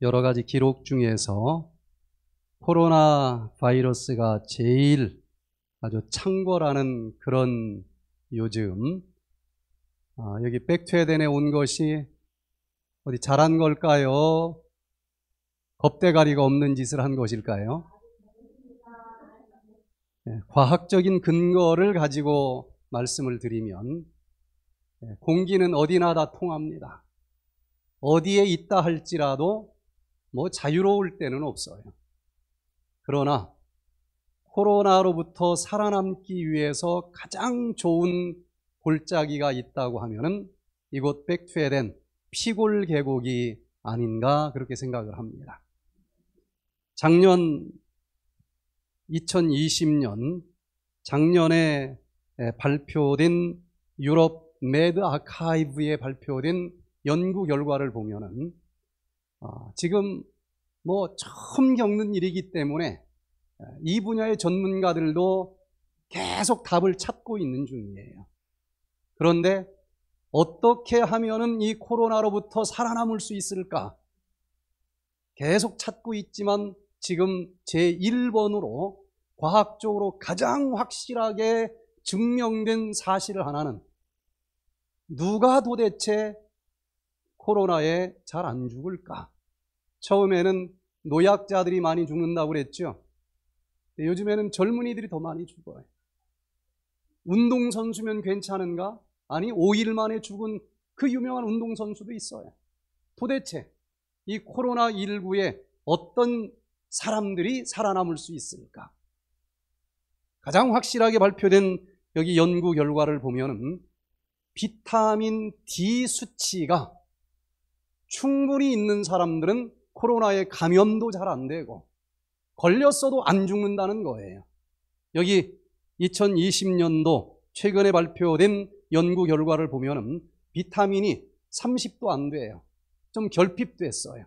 여러 가지 기록 중에서 코로나 바이러스가 제일 아주 창궐하는 그런 요즘 아, 여기 백트에덴에 온 것이 어디 잘한 걸까요? 겁대가리가 없는 짓을 한 것일까요? 네, 과학적인 근거를 가지고 말씀을 드리면 예, 공기는 어디나 다 통합니다. 어디에 있다 할지라도 뭐 자유로울 때는 없어요. 그러나 코로나로부터 살아남기 위해서 가장 좋은 골짜기가 있다고 하면은 이곳 백투에 된 피골 계곡이 아닌가 그렇게 생각을 합니다. 작년 2020년 작년에 발표된 유럽 매드 아카이브에 발표된 연구 결과를 보면은 어, 지금 뭐 처음 겪는 일이기 때문에 어, 이 분야의 전문가들도 계속 답을 찾고 있는 중이에요. 그런데 어떻게 하면은 이 코로나로부터 살아남을 수 있을까? 계속 찾고 있지만 지금 제1번으로 과학적으로 가장 확실하게 증명된 사실 하나는 누가 도대체 코로나에 잘 안 죽을까? 처음에는 노약자들이 많이 죽는다고 그랬죠. 요즘에는 젊은이들이 더 많이 죽어요. 운동선수면 괜찮은가? 아니, 5일 만에 죽은 그 유명한 운동선수도 있어요. 도대체 이 코로나19에 어떤 사람들이 살아남을 수 있을까? 가장 확실하게 발표된 여기 연구 결과를 보면 비타민 D 수치가 충분히 있는 사람들은 코로나에 감염도 잘 안 되고 걸렸어도 안 죽는다는 거예요. 여기 2020년도 최근에 발표된 연구 결과를 보면 비타민이 30도 안 돼요. 좀 결핍됐어요.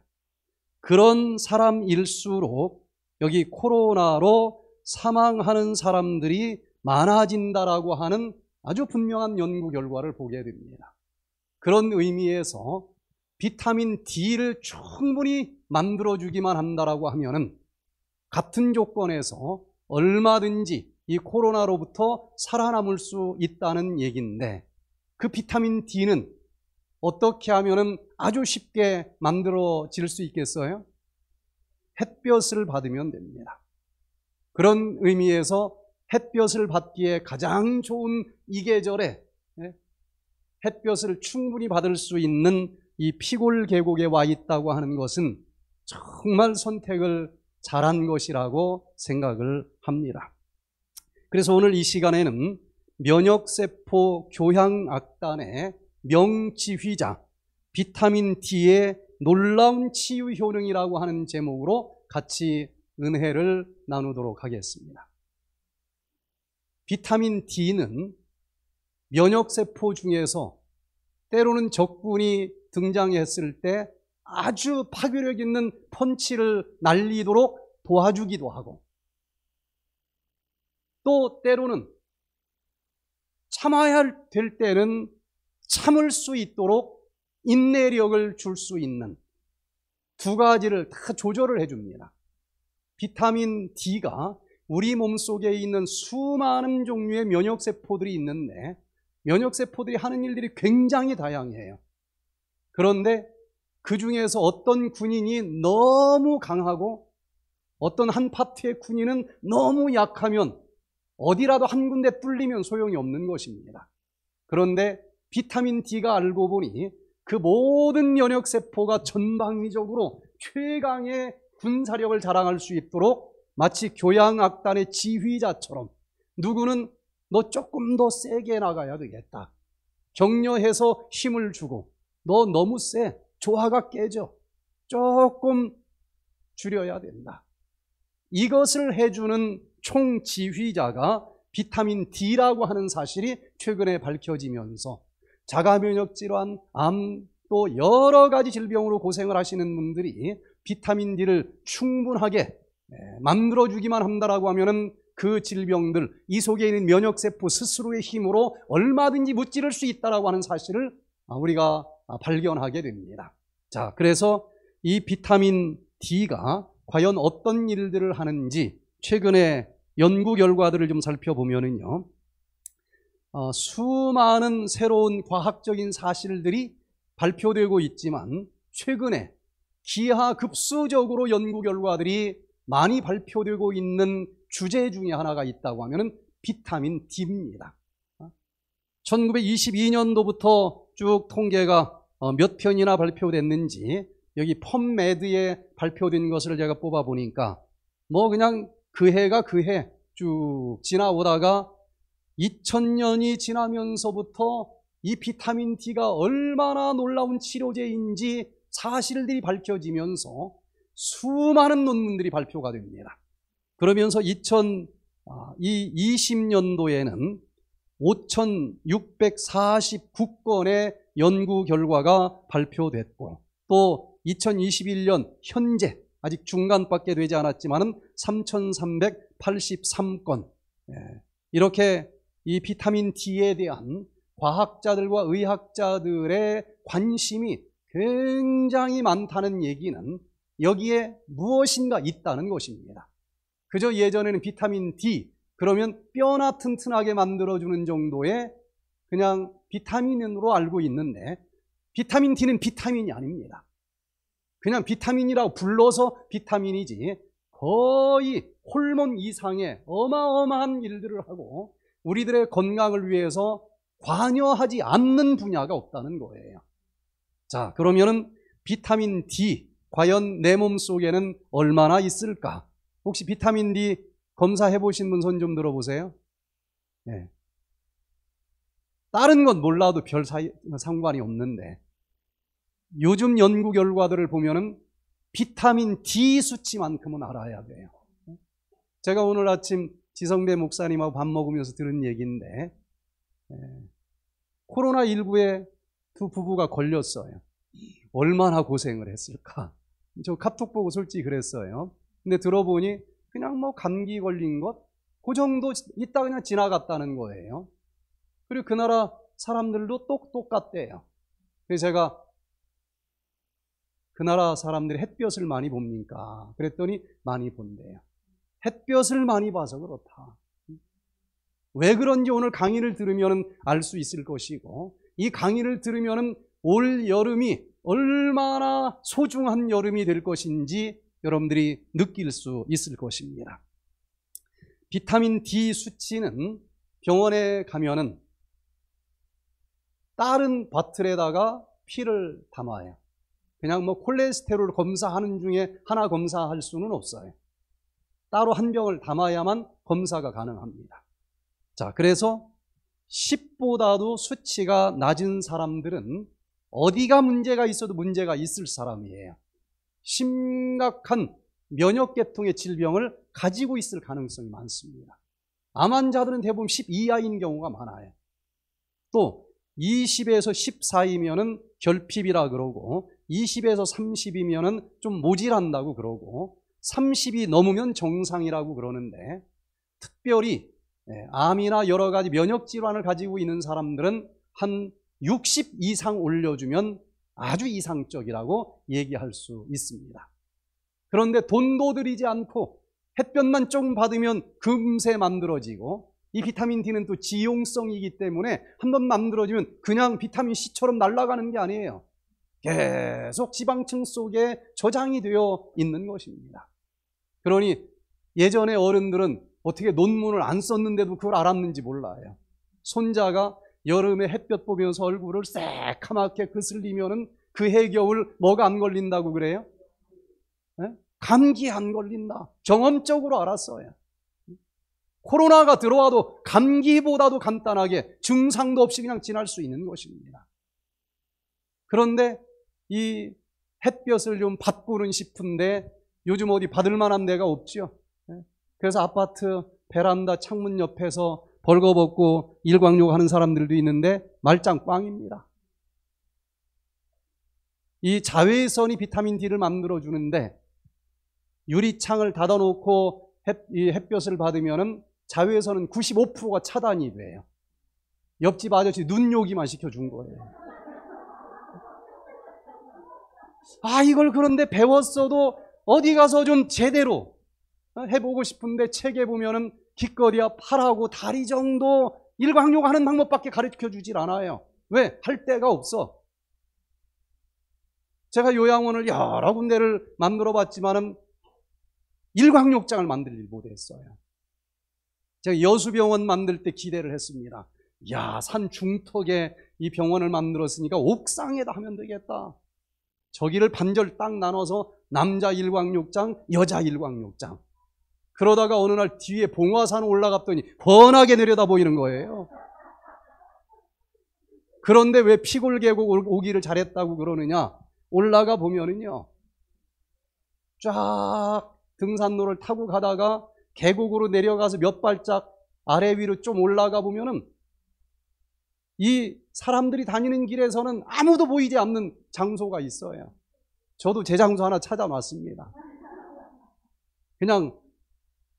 그런 사람일수록 여기 코로나로 사망하는 사람들이 많아진다라고 하는 아주 분명한 연구 결과를 보게 됩니다. 그런 의미에서 비타민 D를 충분히 만들어 주기만 한다라고 하면은 같은 조건에서 얼마든지 이 코로나로부터 살아남을 수 있다는 얘기인데 그 비타민 D는 어떻게 하면은 아주 쉽게 만들어질 수 있겠어요? 햇볕을 받으면 됩니다. 그런 의미에서 햇볕을 받기에 가장 좋은 이 계절에 예, 햇볕을 충분히 받을 수 있는 이 피골 계곡에 와 있다고 하는 것은 정말 선택을 잘한 것이라고 생각을 합니다. 그래서 오늘 이 시간에는 면역세포 교향악단의 명치휘자 비타민 D의 놀라운 치유 효능이라고 하는 제목으로 같이 은혜를 나누도록 하겠습니다. 비타민 D는 면역세포 중에서 때로는 적군이 등장했을 때 아주 파괴력 있는 펀치를 날리도록 도와주기도 하고 또 때로는 참아야 될 때는 참을 수 있도록 인내력을 줄 수 있는 두 가지를 다 조절을 해줍니다. 비타민 D가 우리 몸속에 있는 수많은 종류의 면역세포들이 있는데 면역세포들이 하는 일들이 굉장히 다양해요. 그런데 그 중에서 어떤 군인이 너무 강하고 어떤 한 파트의 군인은 너무 약하면 어디라도 한 군데 뚫리면 소용이 없는 것입니다. 그런데 비타민 D가 알고 보니 그 모든 면역 세포가 전방위적으로 최강의 군사력을 자랑할 수 있도록 마치 교양악단의 지휘자처럼 누구는 너 조금 더 세게 나가야 되겠다. 격려해서 힘을 주고 너 너무 세. 조화가 깨져. 조금 줄여야 된다. 이것을 해주는 총지휘자가 비타민 D라고 하는 사실이 최근에 밝혀지면서 자가면역 질환, 암, 또 여러 가지 질병으로 고생을 하시는 분들이 비타민 D를 충분하게 네, 만들어 주기만 한다라고 하면은 그 질병들 이 속에 있는 면역 세포 스스로의 힘으로 얼마든지 무찌를 수 있다라고 하는 사실을 아, 우리가 아, 발견하게 됩니다. 자, 그래서 이 비타민 D가 과연 어떤 일들을 하는지 최근에 연구 결과들을 좀 살펴보면은요, 어, 수많은 새로운 과학적인 사실들이 발표되고 있지만 최근에 기하급수적으로 연구 결과들이 많이 발표되고 있는 주제 중에 하나가 있다고 하면 비타민 D입니다. 1922년도부터 어? 쭉 통계가 어, 몇 편이나 발표됐는지 여기 펌매드에 발표된 것을 제가 뽑아보니까 뭐 그냥 그 해가 그 해 쭉 지나오다가 2000년이 지나면서부터 이 비타민 D가 얼마나 놀라운 치료제인지 사실들이 밝혀지면서 수많은 논문들이 발표가 됩니다. 그러면서 2020년도에는 5,649건의 연구 결과가 발표됐고 또 2021년 현재 아직 중간밖에 되지 않았지만 3,383건 예, 이렇게 이 비타민 D에 대한 과학자들과 의학자들의 관심이 굉장히 많다는 얘기는 여기에 무엇인가 있다는 것입니다. 그저 예전에는 비타민 D 그러면 뼈나 튼튼하게 만들어주는 정도의 그냥 비타민으로 알고 있는데 비타민 D는 비타민이 아닙니다. 그냥 비타민이라고 불러서 비타민이지 거의 호르몬 이상의 어마어마한 일들을 하고 우리들의 건강을 위해서 관여하지 않는 분야가 없다는 거예요. 자, 그러면은 비타민 D 과연 내 몸속에는 얼마나 있을까? 혹시 비타민 D 검사 해보신 분 손 좀 들어보세요. 네. 다른 건 몰라도 별 사이, 상관이 없는데 요즘 연구 결과들을 보면은 비타민 D 수치만큼은 알아야 돼요. 제가 오늘 아침 지성배 목사님하고 밥 먹으면서 들은 얘기인데 네. 예. 코로나19에 두 부부가 걸렸어요. 얼마나 고생을 했을까. 저 카톡 보고 솔직히 그랬어요. 근데 들어보니 그냥 뭐 감기 걸린 것, 그 정도 있다 그냥 지나갔다는 거예요. 그리고 그 나라 사람들도 똑똑같대요. 그래서 제가 그 나라 사람들이 햇볕을 많이 봅니까? 그랬더니 많이 본대요. 햇볕을 많이 봐서 그렇다. 왜 그런지 오늘 강의를 들으면 알 수 있을 것이고, 이 강의를 들으면 올 여름이 얼마나 소중한 여름이 될 것인지 여러분들이 느낄 수 있을 것입니다. 비타민 D 수치는 병원에 가면은 다른 바틀에다가 피를 담아요. 그냥 뭐 콜레스테롤 검사하는 중에 하나 검사할 수는 없어요. 따로 한 병을 담아야만 검사가 가능합니다. 자, 그래서 10보다도 수치가 낮은 사람들은 어디가 문제가 있어도 문제가 있을 사람이에요. 심각한 면역계통의 질병을 가지고 있을 가능성이 많습니다. 암 환자들은 대부분 10 이하인 경우가 많아요. 또 20에서 14이면은 결핍이라 그러고 20에서 30이면은 좀 모질한다고 그러고 30이 넘으면 정상이라고 그러는데 특별히 예, 암이나 여러 가지 면역 질환을 가지고 있는 사람들은 한 60 이상 올려주면 아주 이상적이라고 얘기할 수 있습니다. 그런데 돈도 들이지 않고 햇볕만 조금 받으면 금세 만들어지고 이 비타민 D는 또 지용성이기 때문에 한번 만들어지면 그냥 비타민 C처럼 날아가는 게 아니에요. 계속 지방층 속에 저장이 되어 있는 것입니다. 그러니 예전에 어른들은 어떻게 논문을 안 썼는데도 그걸 알았는지 몰라요. 손자가 여름에 햇볕 보면서 얼굴을 새카맣게 그슬리면은 그해 겨울 뭐가 안 걸린다고 그래요? 네? 감기 안 걸린다. 경험적으로 알았어요. 코로나가 들어와도 감기보다도 간단하게 증상도 없이 그냥 지날 수 있는 것입니다. 그런데 이 햇볕을 좀바꾸는 싶은데 요즘 어디 받을 만한 데가 없죠. 예? 그래서 아파트 베란다 창문 옆에서 벌거벗고 일광욕하는 사람들도 있는데 말짱 꽝입니다. 이 자외선이 비타민 D를 만들어 주는데 유리창을 닫아놓고 햇볕을 받으면은 자외선은 95%가 차단이 돼요. 옆집 아저씨 눈요기만 시켜준 거예요. 아, 이걸 그런데 배웠어도 어디 가서 좀 제대로 해보고 싶은데 책에 보면은 길거리와 팔하고 다리 정도 일광욕 하는 방법밖에 가르쳐 주질 않아요. 왜? 할 데가 없어. 제가 요양원을 여러 군데를 만들어 봤지만 일광욕장을 만들지 못했어요. 제가 여수병원 만들 때 기대를 했습니다. 야, 산 중턱에 이 병원을 만들었으니까 옥상에다 하면 되겠다. 저기를 반절 딱 나눠서 남자 일광욕장, 여자 일광욕장. 그러다가 어느 날 뒤에 봉화산 올라갔더니 번하게 내려다 보이는 거예요. 그런데 왜 피골 계곡 오기를 잘했다고 그러느냐? 올라가 보면은요. 쫙 등산로를 타고 가다가 계곡으로 내려가서 몇 발짝 아래 위로 좀 올라가 보면은 이 사람들이 다니는 길에서는 아무도 보이지 않는 장소가 있어요. 저도 제 장소 하나 찾아놨습니다. 그냥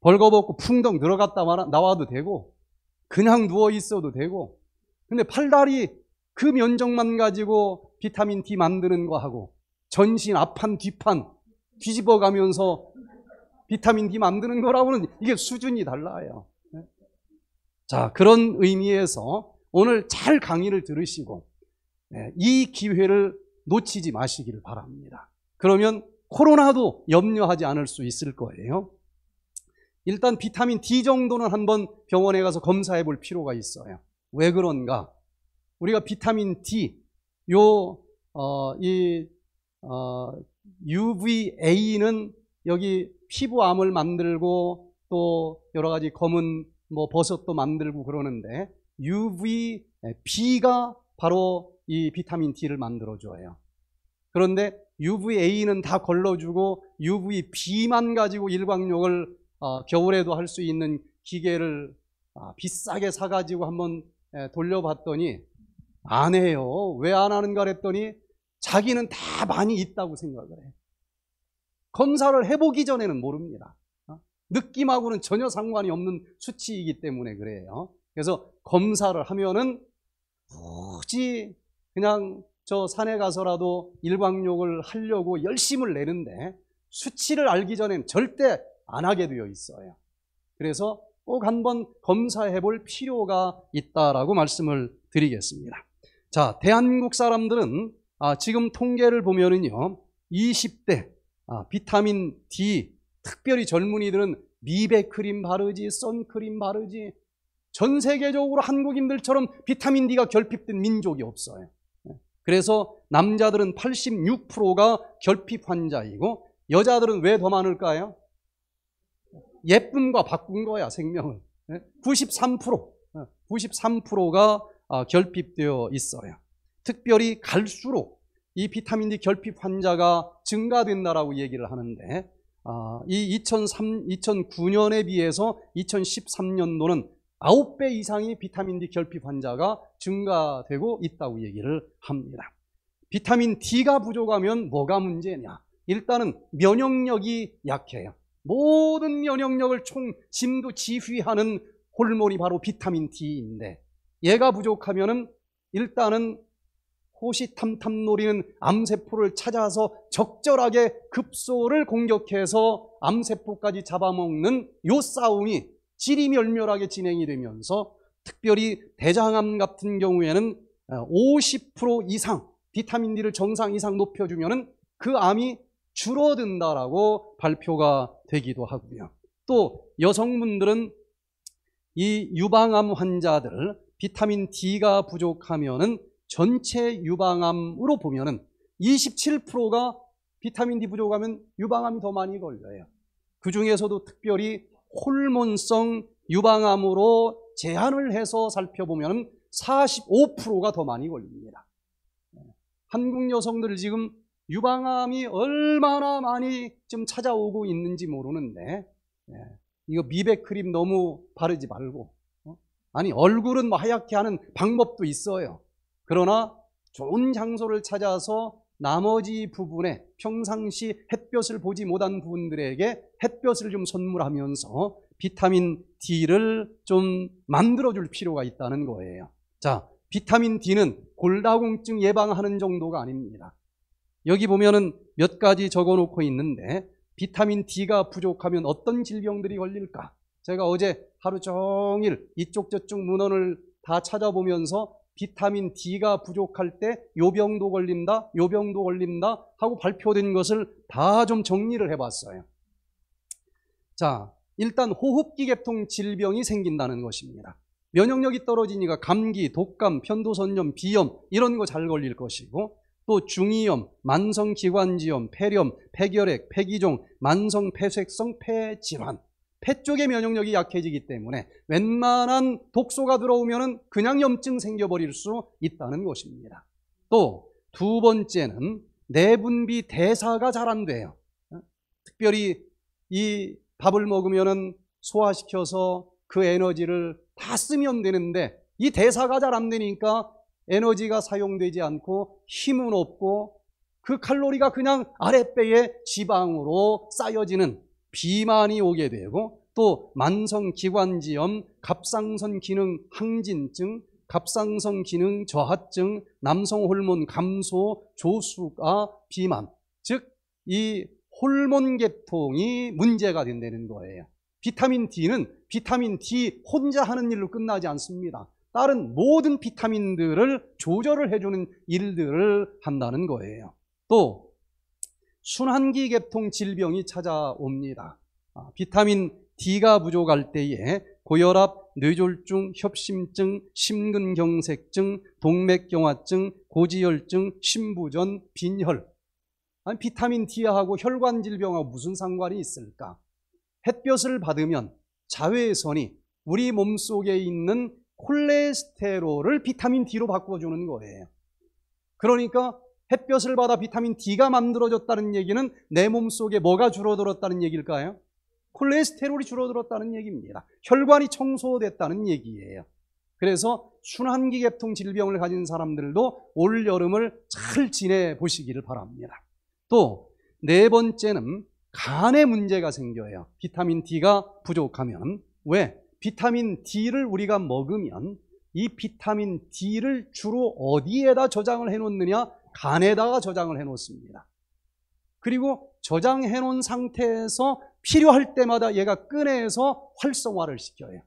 벌거벗고 풍덩 들어갔다 나와도 되고 그냥 누워 있어도 되고 근데 팔다리 그 면적만 가지고 비타민 D 만드는 거 하고 전신 앞판 뒤판 뒤집어 가면서 비타민 D 만드는 거라고는 이게 수준이 달라요. 네. 자, 그런 의미에서 오늘 잘 강의를 들으시고 네, 이 기회를 놓치지 마시기를 바랍니다. 그러면 코로나도 염려하지 않을 수 있을 거예요. 일단 비타민 D 정도는 한번 병원에 가서 검사해 볼 필요가 있어요. 왜 그런가? 우리가 비타민 D, 요, 어, 이, 어, UVA는 여기 피부암을 만들고 또 여러 가지 검은 뭐 버섯도 만들고 그러는데 UVB가 바로 이 비타민 D를 만들어줘요. 그런데 UVA는 다 걸러주고 UVB만 가지고 일광욕을 어, 겨울에도 할 수 있는 기계를 아, 비싸게 사가지고 한번 돌려봤더니 안 해요. 왜 안 하는가 그랬더니 자기는 다 많이 있다고 생각을 해요. 검사를 해보기 전에는 모릅니다. 어? 느낌하고는 전혀 상관이 없는 수치이기 때문에 그래요. 그래서 검사를 하면은 굳이 그냥 저 산에 가서라도 일광욕을 하려고 열심을 내는데 수치를 알기 전엔 절대 안 하게 되어 있어요. 그래서 꼭 한번 검사해 볼 필요가 있다라고 말씀을 드리겠습니다. 자, 대한민국 사람들은 아, 지금 통계를 보면은요, 20대 아, 비타민 D, 특별히 젊은이들은 미백 크림 바르지, 선크림 바르지, 전 세계적으로 한국인들처럼 비타민 D가 결핍된 민족이 없어요. 그래서 남자들은 86%가 결핍 환자이고 여자들은 왜 더 많을까요? 예쁨과 바꾼 거야 생명을 93% 93%가 결핍되어 있어요 특별히 갈수록 이 비타민 D 결핍 환자가 증가된다라고 얘기를 하는데 이2 0 0 2009년에 비해서 2013년도는 9배 이상이 비타민 D 결핍 환자가 증가되고 있다고 얘기를 합니다 비타민 D가 부족하면 뭐가 문제냐 일단은 면역력이 약해요 모든 면역력을 총 짐도 지휘하는 호르몬이 바로 비타민 D인데 얘가 부족하면은 일단은 호시탐탐 노리는 암세포를 찾아서 적절하게 급소를 공격해서 암세포까지 잡아먹는 요 싸움이 지리멸멸하게 진행이 되면서 특별히 대장암 같은 경우에는 50% 어, 이상 비타민 D를 정상 이상 높여주면 그 암이 줄어든다라고 발표가 되기도 하고요. 또 여성분들은 이 유방암 환자들 비타민 D가 부족하면은 전체 유방암으로 보면은 27%가 비타민 D 부족하면 유방암이 더 많이 걸려요. 그 중에서도 특별히 호르몬성 유방암으로 제한을 해서 살펴보면 45%가 더 많이 걸립니다. 예. 한국 여성들 지금 유방암이 얼마나 많이 좀 찾아오고 있는지 모르는데 예, 이거 미백 크림 너무 바르지 말고 어? 아니 얼굴은 뭐 하얗게 하는 방법도 있어요. 그러나 좋은 장소를 찾아서 나머지 부분에 평상시 햇볕을 보지 못한 분들에게 햇볕을 좀 선물하면서 비타민 D를 좀 만들어 줄 필요가 있다는 거예요. 자, 비타민 D는 골다공증 예방하는 정도가 아닙니다. 여기 보면은 몇 가지 적어 놓고 있는데 비타민 D가 부족하면 어떤 질병들이 걸릴까? 제가 어제 하루 종일 이쪽 저쪽 문헌을 다 찾아보면서 비타민 D가 부족할 때 요병도 걸린다, 요병도 걸린다 하고 발표된 것을 다 좀 정리를 해봤어요. 자, 일단 호흡기 계통 질병이 생긴다는 것입니다. 면역력이 떨어지니까 감기, 독감, 편도선염, 비염 이런 거 잘 걸릴 것이고 또 중이염, 만성기관지염, 폐렴, 폐결핵, 폐기종, 만성폐색성 폐질환 폐 쪽의 면역력이 약해지기 때문에 웬만한 독소가 들어오면 그냥 염증 생겨버릴 수 있다는 것입니다. 또 두 번째는 내분비 대사가 잘 안 돼요. 특별히 이 밥을 먹으면 소화시켜서 그 에너지를 다 쓰면 되는데 이 대사가 잘 안 되니까 에너지가 사용되지 않고 힘은 없고 그 칼로리가 그냥 아랫배에 지방으로 쌓여지는 비만이 오게 되고 또 만성 기관지염, 갑상선 기능 항진증, 갑상선 기능 저하증, 남성 호르몬 감소, 조수가 비만. 즉 이 호르몬 계통이 문제가 된다는 거예요. 비타민 D는 비타민 D 혼자 하는 일로 끝나지 않습니다. 다른 모든 비타민들을 조절을 해주는 일들을 한다는 거예요. 또 순환기 계통 질병이 찾아옵니다. 아, 비타민 D가 부족할 때에 고혈압, 뇌졸중, 협심증, 심근경색증, 동맥경화증, 고지혈증, 심부전, 빈혈. 아니, 비타민 D하고 혈관 질병하고 무슨 상관이 있을까? 햇볕을 받으면 자외선이 우리 몸속에 있는 콜레스테롤을 비타민 D로 바꿔주는 거예요. 그러니까 햇볕을 받아 비타민 D가 만들어졌다는 얘기는 내 몸속에 뭐가 줄어들었다는 얘기일까요? 콜레스테롤이 줄어들었다는 얘기입니다. 혈관이 청소됐다는 얘기예요. 그래서 순환기 계통 질병을 가진 사람들도 올 여름을 잘 지내보시기를 바랍니다. 또 네 번째는 간에 문제가 생겨요. 비타민 D가 부족하면. 왜? 비타민 D를 우리가 먹으면 이 비타민 D를 주로 어디에다 저장을 해 놓느냐? 간에다가 저장을 해 놓습니다. 그리고 저장해 놓은 상태에서 필요할 때마다 얘가 꺼내서 활성화를 시켜요.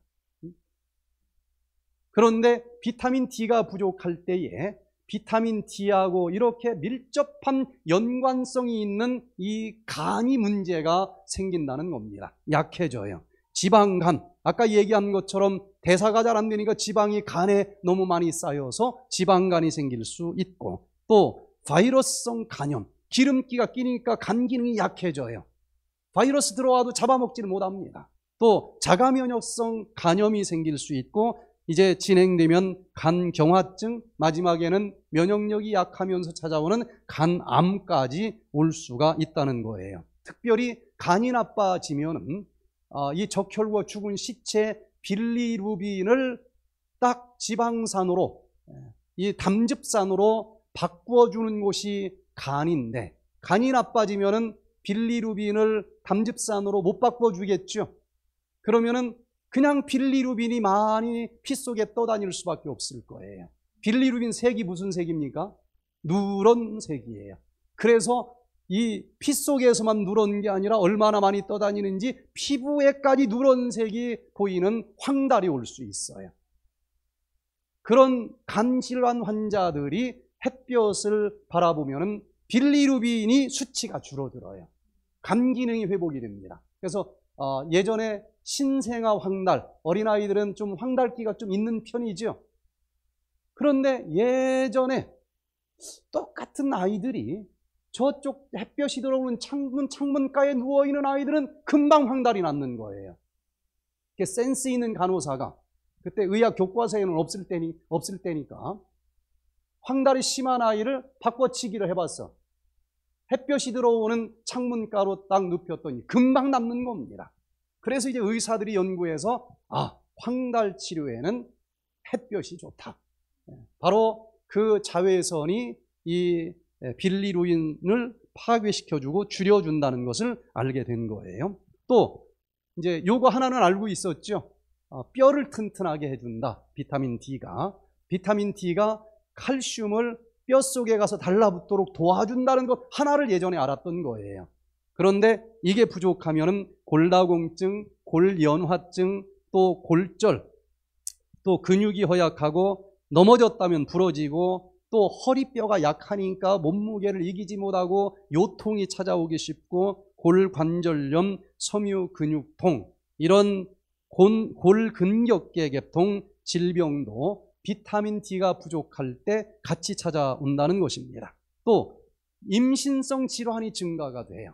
그런데 비타민 D가 부족할 때에 비타민 D하고 이렇게 밀접한 연관성이 있는 이 간이 문제가 생긴다는 겁니다. 약해져요. 지방간 아까 얘기한 것처럼 대사가 잘 안 되니까 지방이 간에 너무 많이 쌓여서 지방간이 생길 수 있고 또 바이러스성 간염 기름기가 끼니까 간 기능이 약해져요 바이러스 들어와도 잡아먹지는 못합니다 또 자가 면역성 간염이 생길 수 있고 이제 진행되면 간경화증 마지막에는 면역력이 약하면서 찾아오는 간암까지 올 수가 있다는 거예요 특별히 간이 나빠지면 어, 이 적혈구가 죽은 시체 빌리루빈을 딱 지방산으로 예, 이 담즙산으로 바꾸어주는 곳이 간인데 간이 나빠지면은 빌리루빈을 담즙산으로 못 바꿔주겠죠. 그러면은 그냥 빌리루빈이 많이 피 속에 떠다닐 수밖에 없을 거예요. 빌리루빈 색이 무슨 색입니까? 누런 색이에요. 그래서 이피 속에서만 누런 게 아니라 얼마나 많이 떠다니는지 피부에까지 누런 색이 보이는 황달이 올 수 있어요. 그런 간질환 환자들이 햇볕을 바라보면 빌리루빈이 수치가 줄어들어요. 간 기능이 회복이 됩니다. 그래서 어, 예전에 신생아 황달, 어린아이들은 좀 황달기가 좀 있는 편이죠. 그런데 예전에 똑같은 아이들이 저쪽 햇볕이 들어오는 창문 창문가에 누워 있는 아이들은 금방 황달이 났는 거예요. 그 센스 있는 간호사가 그때 의학 교과서에는 없을 때니 없을 때니까 황달이 심한 아이를 바꿔치기를 해봤어. 햇볕이 들어오는 창문가로 딱 눕혔더니 금방 남는 겁니다. 그래서 이제 의사들이 연구해서 아 황달 치료에는 햇볕이 좋다. 예, 바로 그 자외선이 이 예, 빌리로인을 파괴시켜주고 줄여준다는 것을 알게 된 거예요. 또 이제 요거 하나는 알고 있었죠. 아, 뼈를 튼튼하게 해준다. 비타민 D가 비타민 D가 칼슘을 뼈 속에 가서 달라붙도록 도와준다는 것 하나를 예전에 알았던 거예요. 그런데 이게 부족하면은 골다공증, 골연화증, 또 골절, 또 근육이 허약하고 넘어졌다면 부러지고 또 허리뼈가 약하니까 몸무게를 이기지 못하고 요통이 찾아오기 쉽고 골관절염, 섬유근육통 이런 골근격계계통 질병도 비타민 D가 부족할 때 같이 찾아온다는 것입니다. 또 임신성 질환이 증가가 돼요.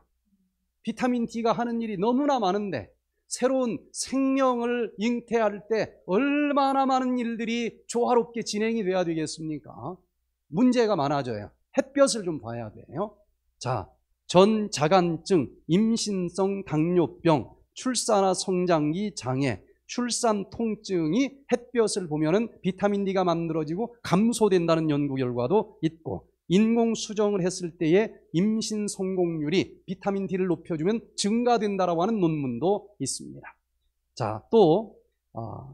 비타민 D가 하는 일이 너무나 많은데 새로운 생명을 잉태할 때 얼마나 많은 일들이 조화롭게 진행이 돼야 되겠습니까? 문제가 많아져요. 햇볕을 좀 봐야 돼요. 자, 전자간증, 임신성 당뇨병, 출산화 성장기 장애, 출산 통증이 햇볕을 보면은 비타민 D가 만들어지고 감소된다는 연구 결과도 있고 인공 수정을 했을 때의 임신 성공률이 비타민 D를 높여주면 증가된다라고 하는 논문도 있습니다. 자, 또 아,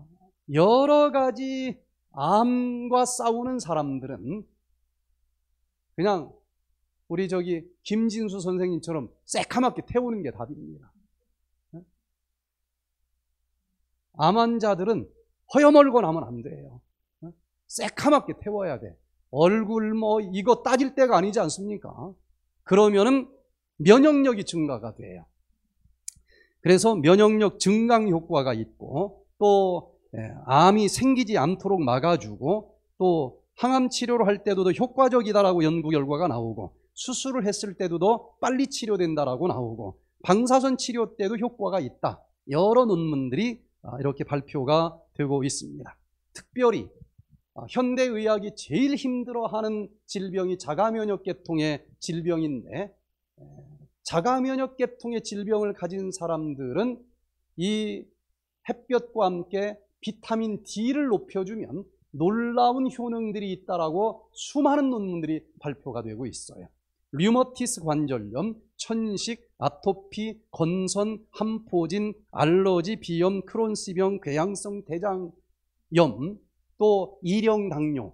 여러 가지 암과 싸우는 사람들은 그냥 우리 저기 김진수 선생님처럼 새카맣게 태우는 게 답입니다. 네? 암 환자들은 허여멀건 하면 안 돼요. 네? 새카맣게 태워야 돼. 얼굴 뭐 이거 따질 때가 아니지 않습니까? 그러면은 면역력이 증가가 돼요. 그래서 면역력 증강 효과가 있고 또 예, 암이 생기지 않도록 막아주고 또 항암 치료를 할 때도 더 효과적이다라고 연구 결과가 나오고 수술을 했을 때도 더 빨리 치료된다라고 나오고 방사선 치료 때도 효과가 있다. 여러 논문들이 아, 이렇게 발표가 되고 있습니다. 특별히 아, 현대의학이 제일 힘들어하는 질병이 자가면역계통의 질병인데 자가면역계통의 질병을 가진 사람들은 이 햇볕과 함께 비타민 D를 높여주면 놀라운 효능들이 있다라고 수많은 논문들이 발표가 되고 있어요. 류머티스 관절염, 천식, 아토피, 건선, 함포진, 알러지, 비염, 크론스병, 궤양성 대장염, 또 일형당뇨,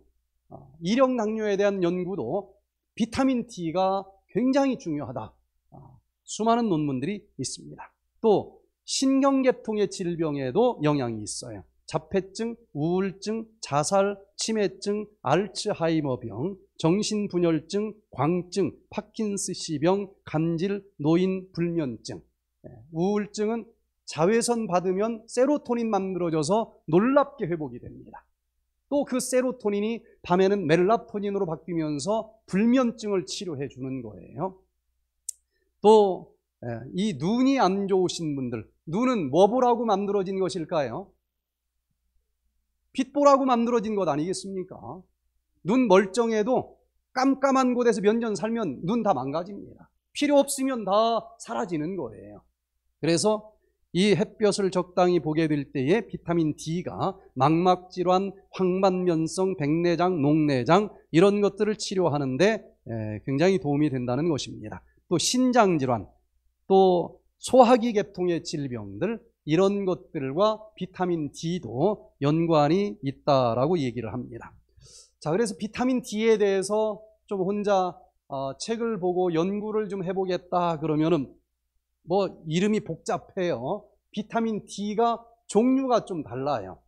일형당뇨에 아, 대한 연구도 비타민 D가 굉장히 중요하다. 아, 수많은 논문들이 있습니다. 또 신경계통의 질병에도 영향이 있어요. 자폐증, 우울증, 자살, 치매증, 알츠하이머병, 정신분열증, 광증, 파킨스시병, 간질 노인, 불면증. 예, 우울증은 자외선 받으면 세로토닌 만들어져서 놀랍게 회복이 됩니다. 또 그 세로토닌이 밤에는 멜라토닌으로 바뀌면서 불면증을 치료해 주는 거예요. 또이 예, 눈이 안 좋으신 분들, 눈은 뭐 보라고 만들어진 것일까요? 빛보라고 만들어진 것 아니겠습니까? 눈 멀쩡해도 깜깜한 곳에서 몇 년 살면 눈 다 망가집니다. 필요 없으면 다 사라지는 거예요. 그래서 이 햇볕을 적당히 보게 될 때에 비타민 D가 망막 질환, 황반면성, 백내장, 녹내장 이런 것들을 치료하는데 굉장히 도움이 된다는 것입니다. 또 신장 질환, 또 소화기 계통의 질병들 이런 것들과 비타민 D도 연관이 있다라고 얘기를 합니다. 자, 그래서 비타민 D에 대해서 좀 혼자 어, 책을 보고 연구를 좀 해보겠다 그러면은 뭐 이름이 복잡해요. 비타민 D가 종류가 좀 달라요.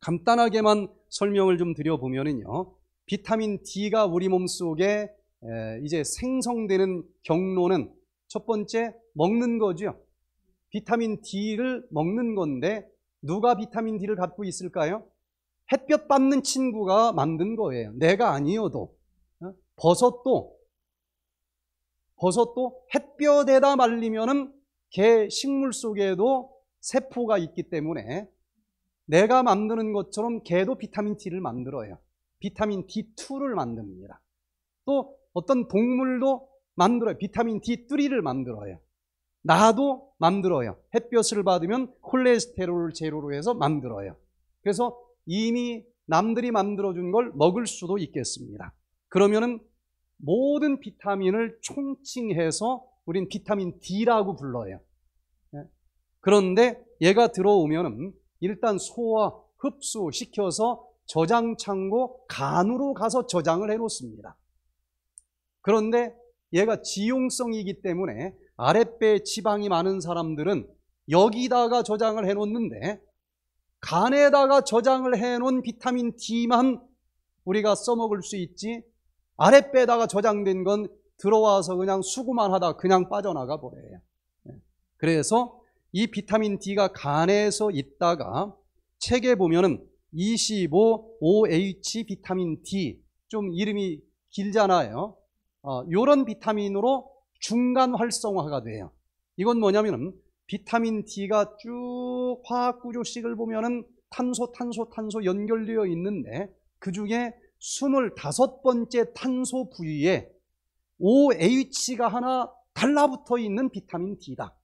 간단하게만 설명을 좀 드려보면은요. 비타민 D가 우리 몸 속에 이제 생성되는 경로는 첫 번째 먹는 거죠. 비타민 D를 먹는 건데 누가 비타민 D를 갖고 있을까요? 햇볕 받는 친구가 만든 거예요. 내가 아니어도 어? 버섯도 버섯도 햇볕에다 말리면은 개 식물 속에도 세포가 있기 때문에 내가 만드는 것처럼 개도 비타민 D를 만들어요. 비타민 D2를 만듭니다. 또 어떤 동물도 만들어요. 비타민 D3를 만들어요. 나도 만들어요. 햇볕을 받으면 콜레스테롤을 제로로 해서 만들어요. 그래서 이미 남들이 만들어준 걸 먹을 수도 있겠습니다. 그러면은 모든 비타민을 총칭해서 우린 비타민 D라고 불러요. 예. 그런데 얘가 들어오면은 일단 소화, 흡수시켜서 저장창고 간으로 가서 저장을 해 놓습니다. 그런데 얘가 지용성이기 때문에 아랫배 지방이 많은 사람들은 여기다가 저장을 해놓는데 간에다가 저장을 해놓은 비타민 D만 우리가 써먹을 수 있지 아랫배에다가 저장된 건 들어와서 그냥 수구만 하다 그냥 빠져나가 버려요. 예. 그래서 이 비타민 D가 간에서 있다가 책에 보면은 25OH 비타민 D 좀 이름이 길잖아요. 이런 어, 비타민으로 중간 활성화가 돼요. 이건 뭐냐면은 비타민 D가 쭉 화학 구조식을 보면은 탄소, 탄소, 탄소 연결되어 있는데 그 중에 25번째 탄소 부위에 OH가 하나 달라붙어 있는 비타민 D다.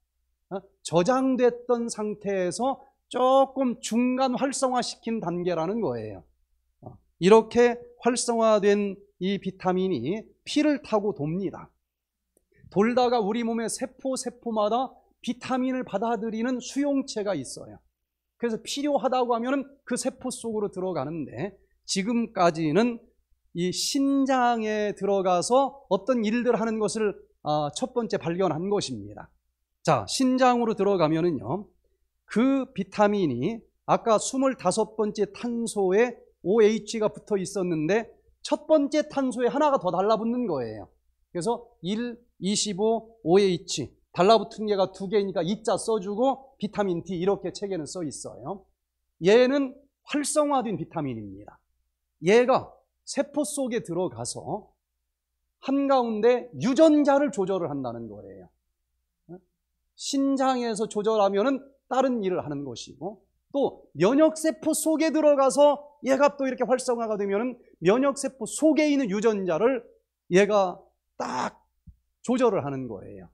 어? 저장됐던 상태에서 조금 중간 활성화시킨 단계라는 거예요. 어? 이렇게 활성화된 이 비타민이 피를 타고 돕니다. 돌다가 우리 몸의 세포 세포마다 비타민을 받아들이는 수용체가 있어요. 그래서 필요하다고 하면 그 세포 속으로 들어가는데 지금까지는 이 신장에 들어가서 어떤 일들 하는 것을 아, 첫 번째 발견한 것입니다. 자, 신장으로 들어가면은요. 그 비타민이 아까 25번째 탄소에 OH가 붙어 있었는데 첫 번째 탄소에 하나가 더 달라붙는 거예요. 그래서 1 25, 5의 이치. 달라붙은 얘가두 개니까 이자 써주고 비타민 D 이렇게 책에는 써 있어요. 얘는 활성화된 비타민입니다. 얘가 세포 속에 들어가서 한가운데 유전자를 조절을 한다는 거예요. 신장에서 조절하면은 다른 일을 하는 것이고 또 면역세포 속에 들어가서 얘가 또 이렇게 활성화가 되면은 면역세포 속에 있는 유전자를 얘가 딱 조절을 하는 거예요.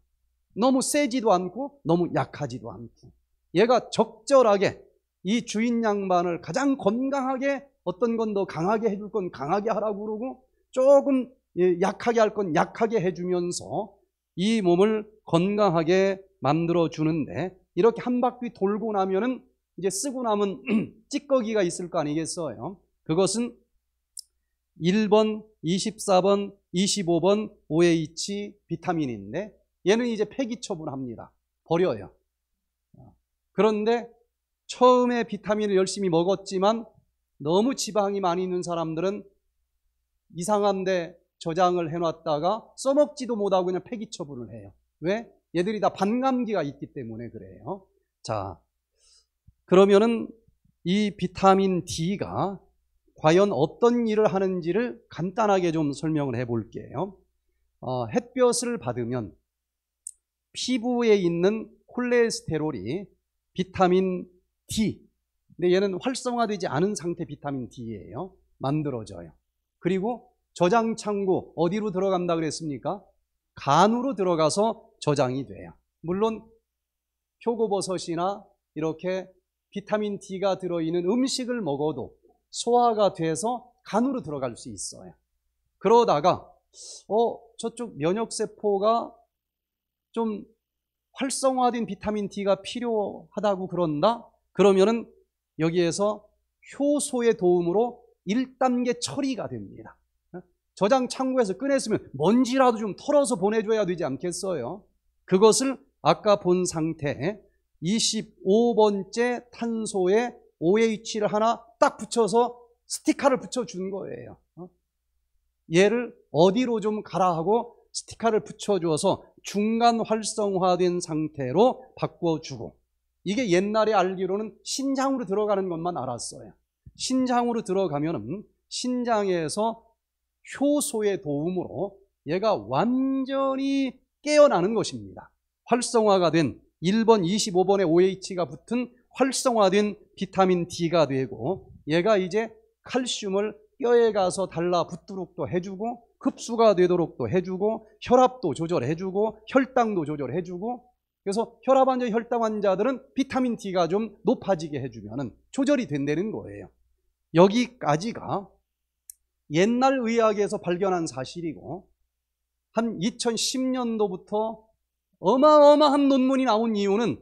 너무 세지도 않고 너무 약하지도 않고 얘가 적절하게 이 주인 양반을 가장 건강하게 어떤 건 더 강하게 해줄 건 강하게 하라고 그러고 조금 약하게 할 건 약하게 해주면서 이 몸을 건강하게 만들어 주는데 이렇게 한 바퀴 돌고 나면은 이제 쓰고 남은 찌꺼기가 있을 거 아니겠어요? 그것은 1번, 24번, 25번 OH 비타민인데 얘는 이제 폐기 처분합니다. 버려요. 어. 그런데 처음에 비타민을 열심히 먹었지만 너무 지방이 많이 있는 사람들은 이상한데 저장을 해놨다가 써먹지도 못하고 그냥 폐기 처분을 해요. 왜? 얘들이 다 반감기가 있기 때문에 그래요. 자, 그러면은 이 비타민 D가 과연 어떤 일을 하는지를 간단하게 좀 설명을 해 볼게요. 어, 햇볕을 받으면 피부에 있는 콜레스테롤이 비타민 D, 근데 얘는 활성화되지 않은 상태 비타민 D예요. 만들어져요. 그리고 저장 창고 어디로 들어간다 그랬습니까? 간으로 들어가서 저장이 돼요. 물론 표고버섯이나 이렇게 비타민 D가 들어있는 음식을 먹어도 소화가 돼서 간으로 들어갈 수 있어요. 그러다가 어 저쪽 면역 세포가 좀 활성화된 비타민 D가 필요하다고 그런다. 그러면은 여기에서 효소의 도움으로 1단계 처리가 됩니다. 저장 창고에서 꺼냈으면 먼지라도 좀 털어서 보내줘야 되지 않겠어요? 그것을 아까 본 상태 25번째 탄소에 OH를 하나 딱 붙여서 스티커를 붙여준 거예요. 어? 얘를 어디로 좀 가라 하고 스티커를 붙여주서 중간 활성화된 상태로 바꿔주고 이게 옛날에 알기로는 신장으로 들어가는 것만 알았어요. 신장으로 들어가면 신장에서 효소의 도움으로 얘가 완전히 깨어나는 것입니다. 활성화가 된 1번, 25번의 OH가 붙은 활성화된 비타민 D가 되고 얘가 이제 칼슘을 뼈에 가서 달라붙도록도 해주고 흡수가 되도록도 해주고 혈압도 조절해주고 혈당도 조절해주고 그래서 혈압 환자, 혈당 환자들은 비타민 D가 좀 높아지게 해주면 조절이 된다는 거예요. 여기까지가 옛날 의학에서 발견한 사실이고 한 2010년도부터 어마어마한 논문이 나온 이유는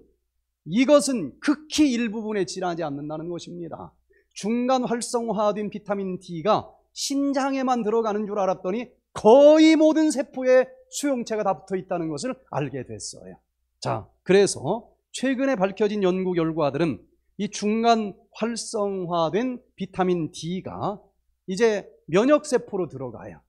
이것은 극히 일부분에 지나지 않는다는 것입니다. 중간 활성화된 비타민 D가 신장에만 들어가는 줄 알았더니 거의 모든 세포에 수용체가 다 붙어 있다는 것을 알게 됐어요. 자, 그래서 최근에 밝혀진 연구 결과들은 이 중간 활성화된 비타민 D가 이제 면역세포로 들어가요.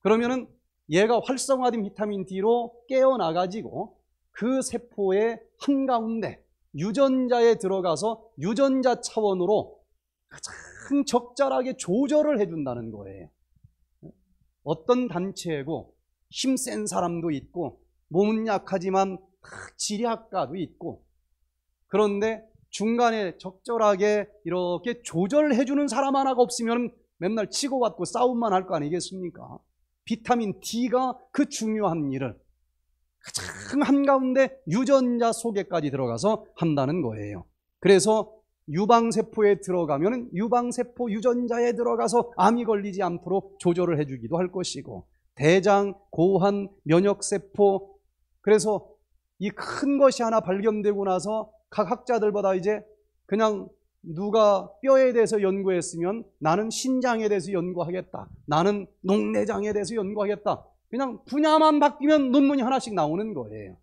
그러면은 얘가 활성화된 비타민 D로 깨어나가지고 그 세포의 한가운데 유전자에 들어가서 유전자 차원으로 가장 적절하게 조절을 해준다는 거예요. 어떤 단체고 힘센 사람도 있고 몸은 약하지만 지리학과도 있고 그런데 중간에 적절하게 이렇게 조절해주는 사람 하나가 없으면 맨날 치고받고 싸움만 할 거 아니겠습니까? 비타민 D가 그 중요한 일을 가장 한가운데 유전자 속에까지 들어가서 한다는 거예요. 그래서 유방세포에 들어가면 유방세포 유전자에 들어가서 암이 걸리지 않도록 조절을 해주기도 할 것이고 대장, 고환, 면역세포 그래서 이 큰 것이 하나 발견되고 나서 각 학자들보다 이제 그냥 누가 뼈에 대해서 연구했으면 나는 신장에 대해서 연구하겠다. 나는 녹내장에 대해서 연구하겠다. 그냥 분야만 바뀌면 논문이 하나씩 나오는 거예요.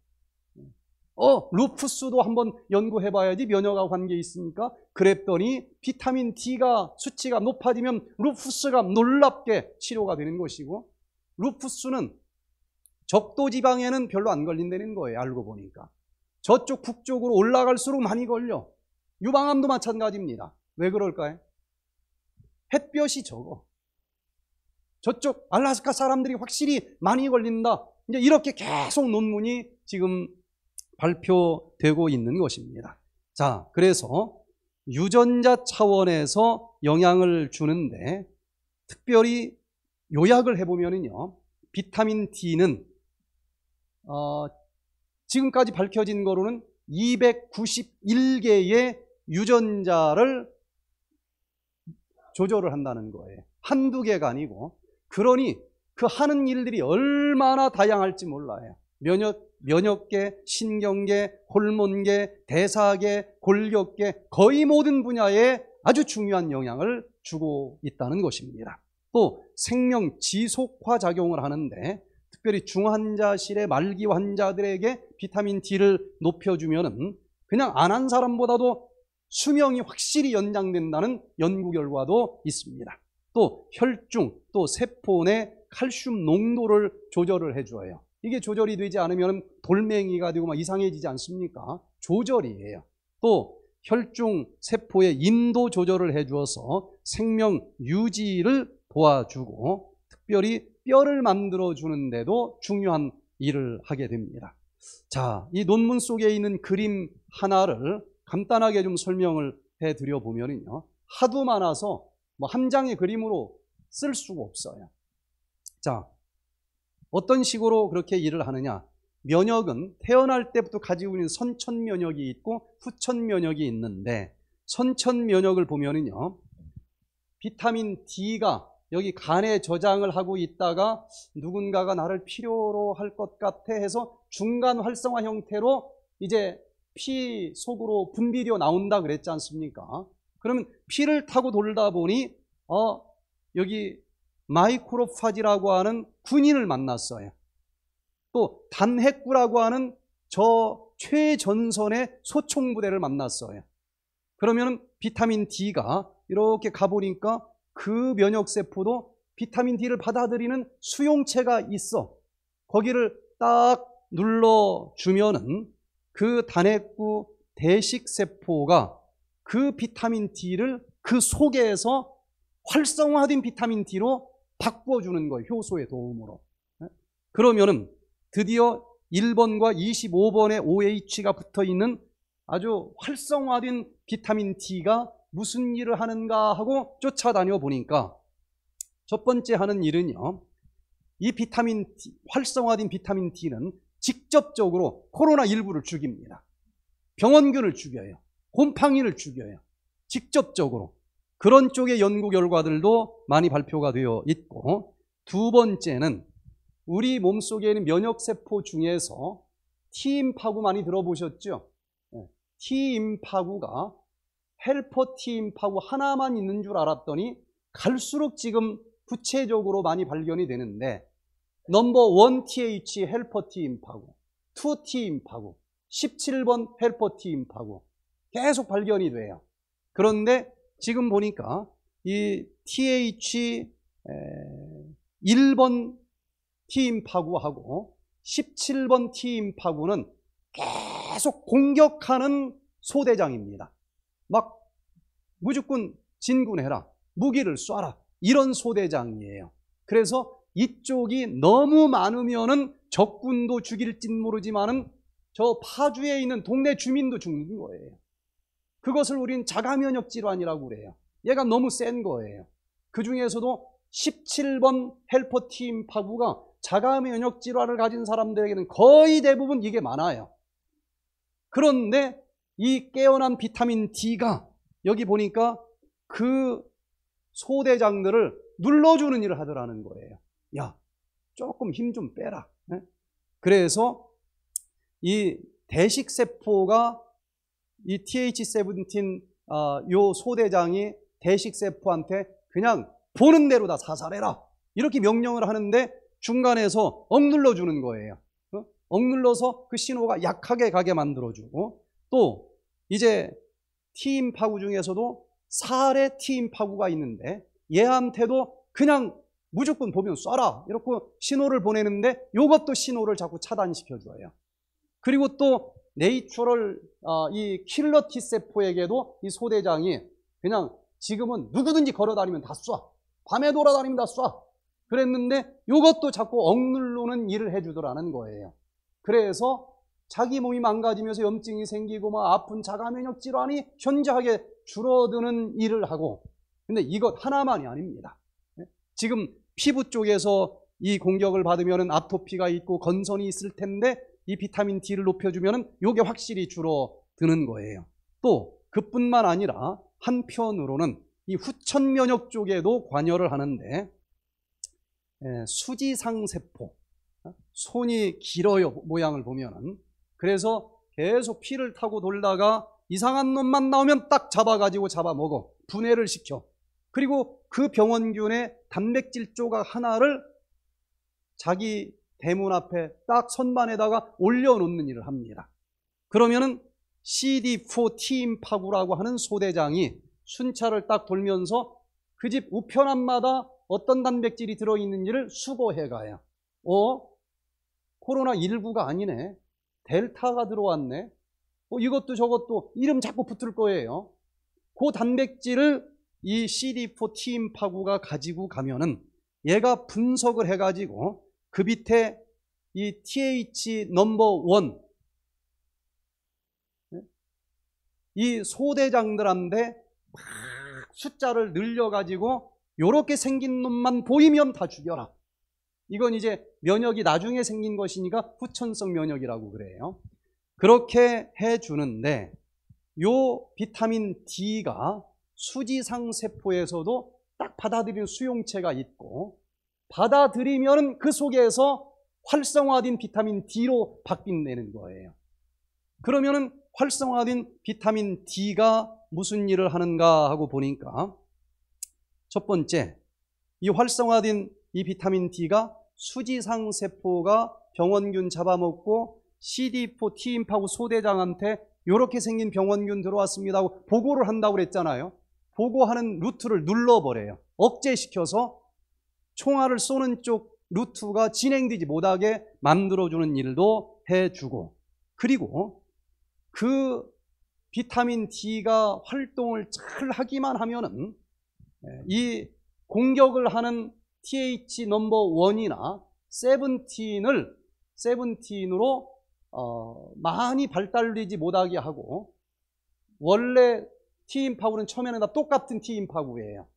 어, 루프스도 한번 연구해 봐야지 면역과 관계 있으니까 그랬더니 비타민 D가 수치가 높아지면 루프스가 놀랍게 치료가 되는 것이고 루프스는 적도 지방에는 별로 안 걸린다는 거예요. 알고 보니까. 저쪽 북쪽으로 올라갈수록 많이 걸려. 유방암도 마찬가지입니다. 왜 그럴까요? 햇볕이 적어. 저쪽 알라스카 사람들이 확실히 많이 걸린다. 이제 이렇게 계속 논문이 지금 발표되고 있는 것입니다. 자, 그래서 유전자 차원에서 영향을 주는데 특별히 요약을 해보면요. 비타민 D는 어, 지금까지 밝혀진 거로는 291개의 유전자를 조절을 한다는 거예요. 한두 개가 아니고 그러니 그 하는 일들이 얼마나 다양할지 몰라요. 면역, 면역계, 신경계, 호르몬계, 대사계, 골격계 거의 모든 분야에 아주 중요한 영향을 주고 있다는 것입니다. 또 생명 지속화 작용을 하는데 특별히 중환자실의 말기 환자들에게 비타민 D를 높여주면 그냥 안 한 사람보다도 수명이 확실히 연장된다는 연구 결과도 있습니다. 또 혈중, 또 세포 내 칼슘 농도를 조절을 해줘요. 이게 조절이 되지 않으면 돌멩이가 되고 막 이상해지지 않습니까? 조절이에요. 또 혈중 세포의 인도 조절을 해주어서 생명 유지를 도와주고 특별히 뼈를 만들어 주는데도 중요한 일을 하게 됩니다. 자, 이 논문 속에 있는 그림 하나를 간단하게 좀 설명을 해 드려 보면요. 하도 많아서 뭐한 장의 그림으로 쓸 수가 없어요. 자, 어떤 식으로 그렇게 일을 하느냐? 면역은 태어날 때부터 가지고 있는 선천 면역이 있고 후천 면역이 있는데 선천 면역을 보면은요. 비타민 D가 여기 간에 저장을 하고 있다가 누군가가 나를 필요로 할 것 같아 해서 중간 활성화 형태로 이제 피 속으로 분비되어 나온다 그랬지 않습니까? 그러면 피를 타고 돌다 보니 어 여기 마이크로파지라고 하는 군인을 만났어요. 또 단핵구라고 하는 저 최전선의 소총부대를 만났어요. 그러면 비타민 D가 이렇게 가보니까 그 면역세포도 비타민 D를 받아들이는 수용체가 있어. 거기를 딱 눌러주면은 그 단핵구 대식세포가 그 비타민 D를 그 속에서 활성화된 비타민 D로 바꿔주는 거예요. 효소의 도움으로. 네? 그러면은 드디어 1번과 25번의 OH가 붙어 있는 아주 활성화된 비타민 D가 무슨 일을 하는가 하고 쫓아다녀 보니까 첫 번째 하는 일은요. 이 비타민 D, 활성화된 비타민 D는 직접적으로 코로나19를 죽입니다. 병원균을 죽여요. 곰팡이를 죽여요. 직접적으로. 그런 쪽의 연구 결과들도 많이 발표가 되어 있고 두 번째는 우리 몸속에 있는 면역세포 중에서 T임파구 많이 들어보셨죠? 네. T임파구가 헬퍼 T임파구 하나만 있는 줄 알았더니 갈수록 지금 구체적으로 많이 발견이 되는데 넘버 1 TH 헬퍼 T임파구, 2 T임파구, 17번 헬퍼 T임파구 계속 발견이 돼요. 그런데 지금 보니까 이 TH 1번 T임파구하고 17번 T임파구는 계속 공격하는 소대장입니다. 막 무조건 진군해라, 무기를 쏴라 이런 소대장이에요. 그래서 이쪽이 너무 많으면은 적군도 죽일진 모르지만은 저 파주에 있는 동네 주민도 죽는 거예요. 그것을 우린 자가 면역 질환이라고 그래요. 얘가 너무 센 거예요. 그 중에서도 17번 헬퍼팀 파부가 자가 면역 질환을 가진 사람들에게는 거의 대부분 이게 많아요. 그런데 이 깨어난 비타민 D가 여기 보니까 그 소대장들을 눌러주는 일을 하더라는 거예요. 야, 조금 힘 좀 빼라. 네? 그래서 이 대식세포가 이 TH17 어, 요 소대장이 대식세포한테 그냥 보는 대로 다 사살해라 이렇게 명령을 하는데 중간에서 억눌러 주는 거예요. 어? 억눌러서 그 신호가 약하게 가게 만들어주고 또 이제 티임 파구 중에서도 살의 티임 파구가 있는데 얘한테도 그냥 무조건 보면 쏴라 이렇게 신호를 보내는데 이것도 신호를 자꾸 차단시켜 줘요. 그리고 또 네이처럴 어, 이 킬러 T 세포에게도 이 소대장이 그냥 지금은 누구든지 걸어다니면 다 쏴. 밤에 돌아다니면 다 쏴. 그랬는데 이것도 자꾸 억누르는 일을 해주더라는 거예요. 그래서 자기 몸이 망가지면서 염증이 생기고 막 아픈 자가면역 질환이 현저하게 줄어드는 일을 하고 근데 이것 하나만이 아닙니다. 예? 지금 피부 쪽에서 이 공격을 받으면 아토피가 있고 건선이 있을 텐데 이 비타민 D를 높여주면 이게 확실히 줄어드는 거예요. 또 그뿐만 아니라 한편으로는 이 후천 면역 쪽에도 관여를 하는데 수지상세포 손이 길어요 모양을 보면은 그래서 계속 피를 타고 돌다가 이상한 놈만 나오면 딱 잡아가지고 잡아먹어 분해를 시켜 그리고 그 병원균의 단백질 조각 하나를 자기 대문 앞에 딱 선반에다가 올려놓는 일을 합니다. 그러면은 CD4 팀파구라고 하는 소대장이 순찰을 딱 돌면서 그 집 우편함마다 어떤 단백질이 들어있는지를 수거해 가요. 어? 코로나19가 아니네. 델타가 들어왔네. 어, 이것도 저것도 이름 자꾸 붙을 거예요. 그 단백질을 이 CD4 팀파구가 가지고 가면은 얘가 분석을 해가지고 그 밑에 이 TH 넘버 원, 이 소대장들한테 막 숫자를 늘려가지고 요렇게 생긴 놈만 보이면 다 죽여라. 이건 이제 면역이 나중에 생긴 것이니까 후천성 면역이라고 그래요. 그렇게 해주는데 요 비타민 D가 수지상 세포에서도 딱 받아들인 수용체가 있고 받아들이면 그 속에서 활성화된 비타민 D로 바뀐다는 거예요. 그러면은 활성화된 비타민 D가 무슨 일을 하는가 하고 보니까 첫 번째, 이 활성화된 이 비타민 D가 수지상 세포가 병원균 잡아먹고 CD4 t 임파고 소대장한테 이렇게 생긴 병원균 들어왔습니다 하고 보고를 한다고 그랬잖아요. 보고하는 루트를 눌러버려요. 억제시켜서 총알을 쏘는 쪽 루트가 진행되지 못하게 만들어주는 일도 해주고 그리고 그 비타민 D가 활동을 잘 하기만 하면은 예, 이 공격을 하는 TH 넘버 1이나 세븐틴을 세븐틴으로 어, 많이 발달되지 못하게 하고 원래 T 인파구는 처음에는 다 똑같은 T 인파구예요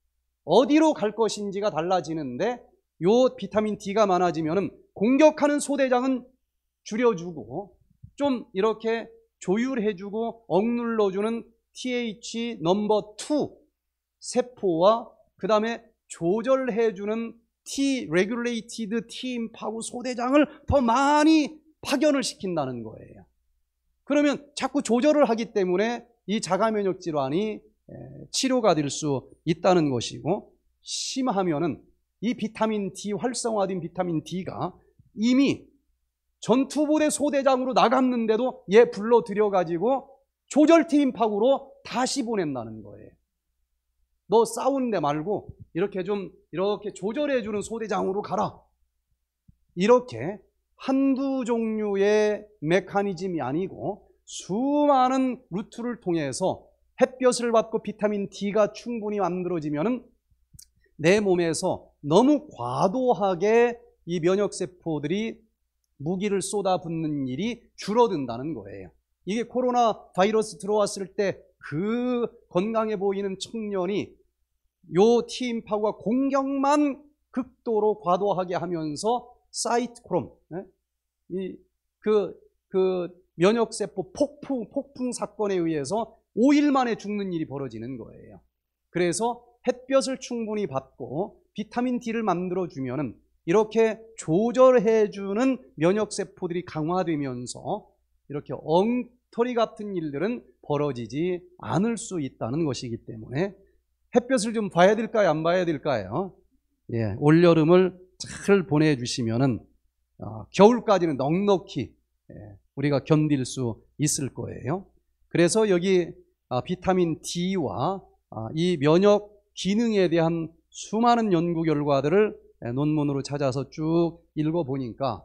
어디로 갈 것인지가 달라지는데 요 비타민 D가 많아지면 공격하는 소대장은 줄여주고 좀 이렇게 조율해주고 억눌러주는 TH 넘버 2 세포와 그 다음에 조절해주는 T 레귤레이티드 t 파고 소대장을 더 많이 파견을 시킨다는 거예요. 그러면 자꾸 조절을 하기 때문에 이 자가면역 질환이 예, 치료가 될 수 있다는 것이고 심하면은 이 비타민 D 활성화된 비타민 D가 이미 전투부대 소대장으로 나갔는데도 얘 불러 들여가지고 조절팀 파으로 다시 보낸다는 거예요. 너 싸운 데 말고 이렇게 좀 이렇게 조절해주는 소대장으로 가라. 이렇게 한두 종류의 메커니즘이 아니고 수많은 루트를 통해서 햇볕을 받고 비타민 D가 충분히 만들어지면 내 몸에서 너무 과도하게 이 면역세포들이 무기를 쏟아붓는 일이 줄어든다는 거예요. 이게 코로나 바이러스 들어왔을 때 그 건강해 보이는 청년이 요티인파구가 공격만 극도로 과도하게 하면서 사이트크롬, 네? 이, 그, 그 면역세포 폭풍, 폭풍 사건에 의해서 5일 만에 죽는 일이 벌어지는 거예요. 그래서 햇볕을 충분히 받고 비타민 D를 만들어 주면은 이렇게 조절해 주는 면역 세포들이 강화되면서 이렇게 엉터리 같은 일들은 벌어지지 않을 수 있다는 것이기 때문에 햇볕을 좀 봐야 될까요? 안 봐야 될까요? 예, 올여름을 잘 보내주시면은 어, 겨울까지는 넉넉히 예, 우리가 견딜 수 있을 거예요. 그래서 여기 아, 비타민 D와 아, 이 면역 기능에 대한 수많은 연구 결과들을 예, 논문으로 찾아서 쭉 읽어보니까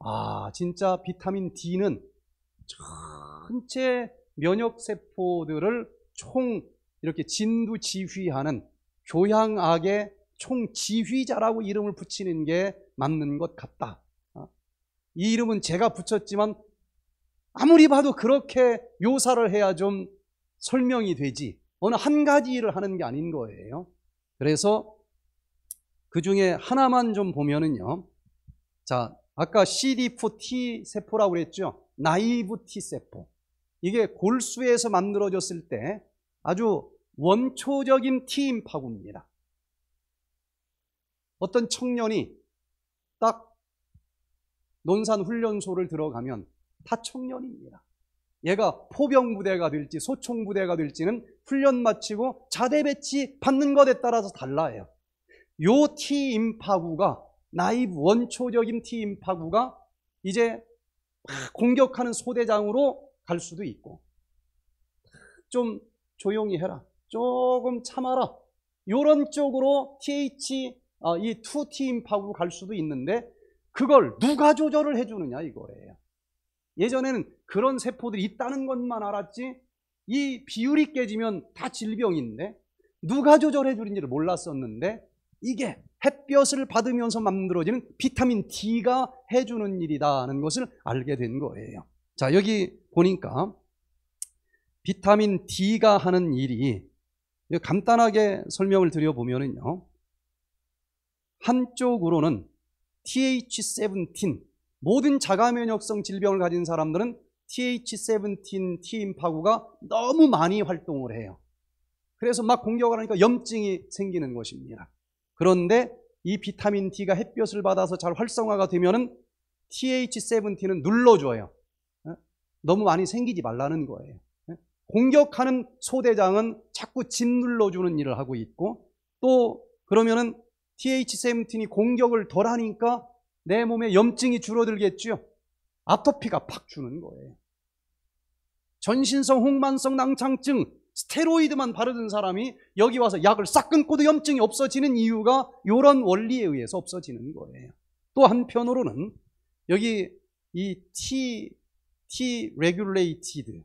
아 진짜 비타민 D는 전체 면역세포들을 총 이렇게 진두지휘하는 교양악의 총지휘자라고 이름을 붙이는 게 맞는 것 같다. 아, 이 이름은 제가 붙였지만 아무리 봐도 그렇게 묘사를 해야 좀 설명이 되지 어느 한 가지 일을 하는 게 아닌 거예요. 그래서 그 중에 하나만 좀 보면은요. 자, 아까 CD4T 세포라고 그랬죠. 나이브 T 세포. 이게 골수에서 만들어졌을 때 아주 원초적인 T 임파구입니다. 어떤 청년이 딱 논산 훈련소를 들어가면 다 청년입니다. 얘가 포병 부대가 될지 소총 부대가 될지는 훈련 마치고 자대 배치 받는 것에 따라서 달라요. 요 t 임파구가 나입 원초적인 t 임파구가 이제 공격하는 소대장으로 갈 수도 있고 좀 조용히 해라. 조금 참아라. 요런 쪽으로 TH 이2 t 임파구로갈 아, 수도 있는데 그걸 누가 조절을 해주느냐 이거예요. 예전에는 그런 세포들이 있다는 것만 알았지 이 비율이 깨지면 다 질병인데 누가 조절해 주는지를 몰랐었는데 이게 햇볕을 받으면서 만들어지는 비타민 D가 해주는 일이다는 것을 알게 된 거예요. 자 여기 보니까 비타민 D가 하는 일이 간단하게 설명을 드려보면요. 한쪽으로는 TH17 모든 자가면역성 질병을 가진 사람들은 TH17, t 인파구가 너무 많이 활동을 해요. 그래서 막 공격을 하니까 염증이 생기는 것입니다. 그런데 이 비타민 D가 햇볕을 받아서 잘 활성화가 되면은 TH17은 눌러줘요. 어? 너무 많이 생기지 말라는 거예요. 어? 공격하는 소대장은 자꾸 짓눌러주는 일을 하고 있고 또 그러면은 TH17이 공격을 덜 하니까 내 몸에 염증이 줄어들겠죠. 아토피가 팍 주는 거예요. 전신성 홍만성 낭창증 스테로이드만 바르던 사람이 여기 와서 약을 싹 끊고도 염증이 없어지는 이유가 이런 원리에 의해서 없어지는 거예요. 또 한편으로는 여기 이 T T regulated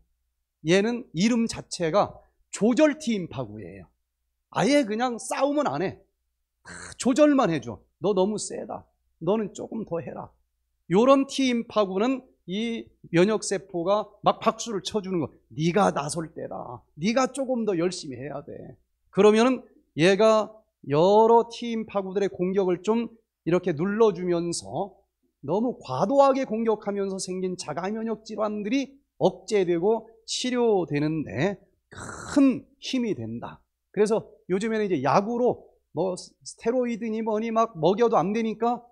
얘는 이름 자체가 조절 티임파구예요. 아예 그냥 싸움은 안 해. 조절만 해줘. 너 너무 세다. 너는 조금 더 해라. 요런 티임파구는 이 면역세포가 막 박수를 쳐주는 거 네가 나설 때라 네가 조금 더 열심히 해야 돼 그러면은 얘가 여러 팀 파구들의 공격을 좀 이렇게 눌러주면서 너무 과도하게 공격하면서 생긴 자가면역 질환들이 억제되고 치료되는데 큰 힘이 된다 그래서 요즘에는 이제 약으로 뭐 스테로이드니 뭐니 막 먹여도 안 되니까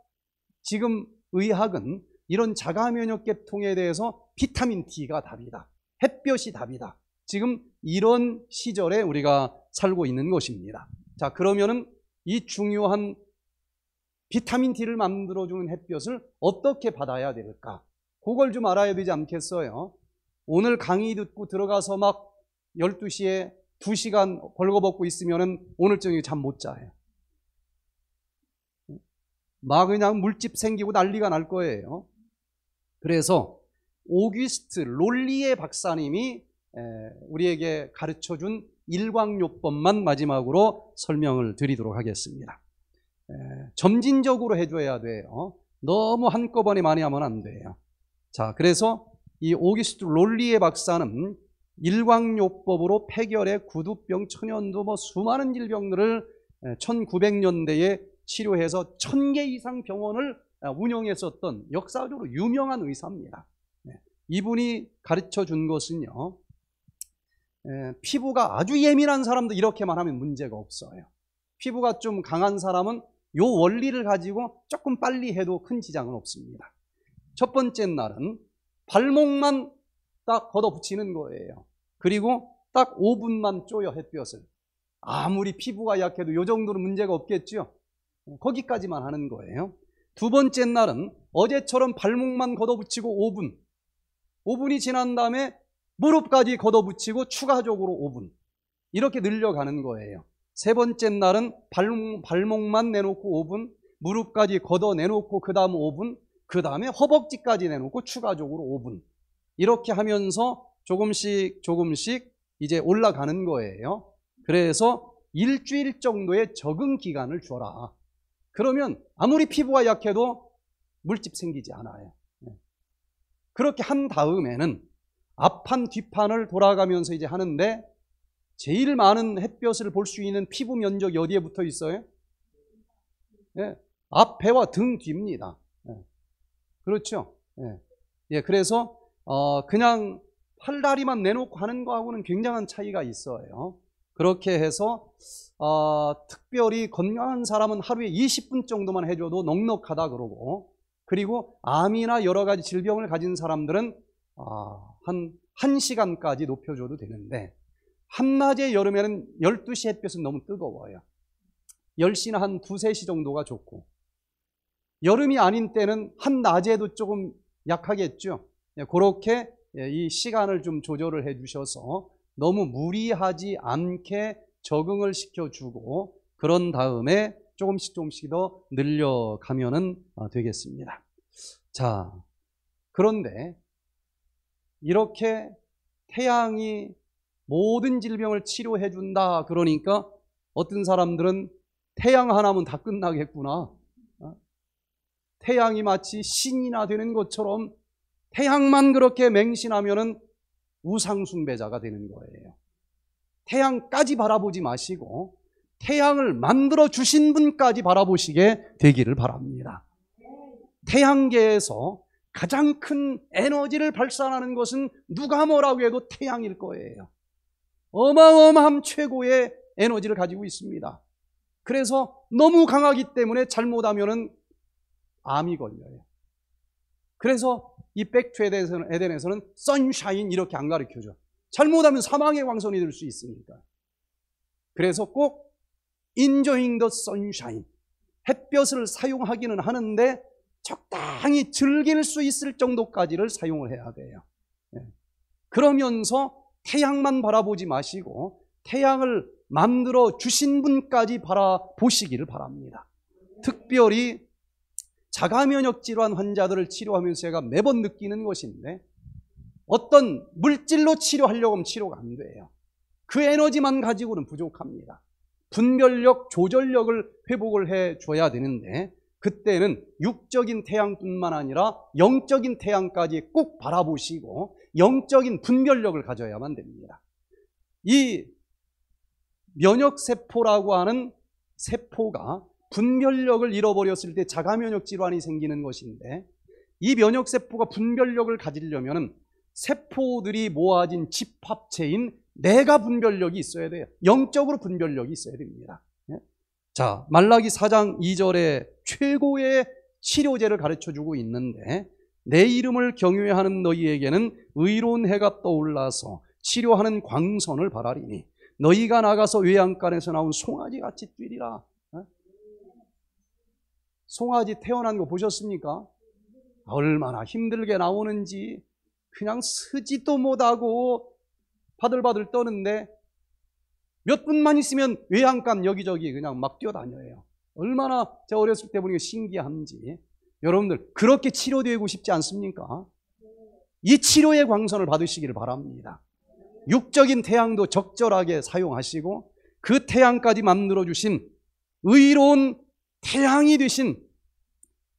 지금 의학은 이런 자가 면역계통에 대해서 비타민 D가 답이다. 햇볕이 답이다. 지금 이런 시절에 우리가 살고 있는 것입니다. 자, 그러면은 이 중요한 비타민 D를 만들어주는 햇볕을 어떻게 받아야 될까? 그걸 좀 알아야 되지 않겠어요? 오늘 강의 듣고 들어가서 막 12시에 2시간 벌거벗고 있으면 은 오늘 저녁에 잠 못 자요. 막 그냥 물집 생기고 난리가 날 거예요. 그래서 오귀스트 롤리의 박사님이 우리에게 가르쳐 준 일광요법만 마지막으로 설명을 드리도록 하겠습니다. 점진적으로 해줘야 돼요. 너무 한꺼번에 많이 하면 안 돼요. 자, 그래서 이 오기스트 롤리의 박사는 일광요법으로 폐결의 구두병, 천연도뭐 수많은 질병들을 1900년대에 치료해서 천 개 이상 병원을 아, 운영했었던 역사적으로 유명한 의사입니다. 네. 이분이 가르쳐 준 것은요. 피부가 아주 예민한 사람도 이렇게말 하면 문제가 없어요. 피부가 좀 강한 사람은 요 원리를 가지고 조금 빨리 해도 큰 지장은 없습니다. 첫 번째 날은 발목만 딱 걷어붙이는 거예요. 그리고 딱 5분만 쪼여 햇볕을. 아무리 피부가 약해도 요 정도는 문제가 없겠죠. 음, 거기까지만 하는 거예요. 두 번째 날은 어제처럼 발목만 걷어붙이고 5분, 5분이 지난 다음에 무릎까지 걷어붙이고 추가적으로 5분 이렇게 늘려가는 거예요. 세 번째 날은 발목, 발목만 내놓고 5분, 무릎까지 걷어내놓고 그 다음 5분, 그 다음에 허벅지까지 내놓고 추가적으로 5분 이렇게 하면서 조금씩 조금씩 이제 올라가는 거예요. 그래서 일주일 정도의 적응 기간을 줘라. 그러면 아무리 피부가 약해도 물집 생기지 않아요. 네. 그렇게 한 다음에는 앞판 뒷판을 돌아가면서 이제 하는데 제일 많은 햇볕을 볼 수 있는 피부 면적이 어디에 붙어 있어요? 예, 앞에와 등 뒤입니다. 예, 그렇죠? 예, 예 그래서 어, 그냥 팔다리만 내놓고 하는 거하고는 굉장한 차이가 있어요. 그렇게 해서 어, 특별히 건강한 사람은 하루에 20분 정도만 해줘도 넉넉하다 그러고 그리고 암이나 여러 가지 질병을 가진 사람들은 어, 한 1시간까지 높여줘도 되는데 한낮에 여름에는 12시 햇볕은 너무 뜨거워요 10시나 한 2, 3시 정도가 좋고 여름이 아닌 때는 한낮에도 조금 약하겠죠 예, 그렇게 예, 이 시간을 좀 조절을 해 주셔서 너무 무리하지 않게 적응을 시켜주고 그런 다음에 조금씩 조금씩 더늘려가면 아, 되겠습니다. 자, 그런데 이렇게 태양이 모든 질병을 치료해 준다 그러니까 어떤 사람들은 태양 하나면 다 끝나겠구나. 어? 태양이 마치 신이나 되는 것처럼 태양만 그렇게 맹신하면은 우상숭배자가 되는 거예요. 태양까지 바라보지 마시고 태양을 만들어 주신 분까지 바라보시게 되기를 바랍니다. 태양계에서 가장 큰 에너지를 발산하는 것은 누가 뭐라고 해도 태양일 거예요. 어마어마함 최고의 에너지를 가지고 있습니다. 그래서 너무 강하기 때문에 잘못하면 암이 걸려요. 그래서 이 백투에 대해서는 에덴에서는 선샤인 이렇게 안 가르쳐줘. 잘못하면 사망의 광선이될 수 있으니까. 그래서 꼭 인조잉 더 선샤인 햇볕을 사용하기는 하는데 적당히 즐길 수 있을 정도까지를 사용을 해야 돼요. 예. 그러면서 태양만 바라보지 마시고 태양을 만들어 주신 분까지 바라보시기를 바랍니다. 특별히 자가면역 질환 환자들을 치료하면서 제가 매번 느끼는 것인데 어떤 물질로 치료하려고 하면 치료가 안 돼요. 그 에너지만 가지고는 부족합니다. 분별력, 조절력을 회복을 해줘야 되는데 그때는 육적인 태양뿐만 아니라 영적인 태양까지 꼭 바라보시고 영적인 분별력을 가져야만 됩니다. 이 면역세포라고 하는 세포가 분별력을 잃어버렸을 때 자가면역 질환이 생기는 것인데 이 면역세포가 분별력을 가지려면 세포들이 모아진 집합체인 내가 분별력이 있어야 돼요. 영적으로 분별력이 있어야 됩니다. 예? 자, 말라기 4장 2절에 최고의 치료제를 가르쳐 주고 있는데 내 이름을 경외하는 너희에게는 의로운 해가 떠올라서 치료하는 광선을 바라리니 너희가 나가서 외양간에서 나온 송아지 같이 뛰리라. 송아지 태어난 거 보셨습니까? 얼마나 힘들게 나오는지 그냥 쓰지도 못하고 바들바들 떠는데 몇 분만 있으면 외양간 여기저기 그냥 막 뛰어다녀요. 얼마나 제가 어렸을 때 보니까 신기한지. 여러분들 그렇게 치료되고 싶지 않습니까? 이 치료의 광선을 받으시기를 바랍니다. 육적인 태양도 적절하게 사용하시고 그 태양까지 만들어 주신 의로운 태양이 되신